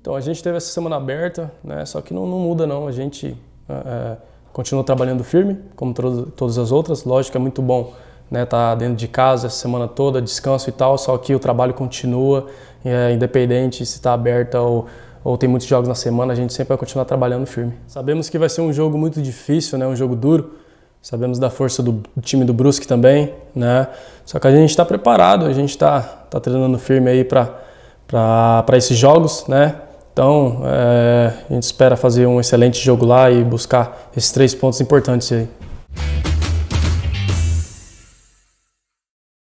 Então, a gente teve essa semana aberta, né? só que não, não muda não, a gente é, é continua trabalhando firme, como to todas as outras. Lógico é muito bom né, tá dentro de casa essa semana toda, descanso e tal, só que o trabalho continua, é, independente se está aberta ou, ou tem muitos jogos na semana, a gente sempre vai continuar trabalhando firme. Sabemos que vai ser um jogo muito difícil, né, um jogo duro, sabemos da força do time do Brusque também, né, só que a gente está preparado, a gente está tá treinando firme aí para esses jogos, né, então, é, a gente espera fazer um excelente jogo lá e buscar esses três pontos importantes aí.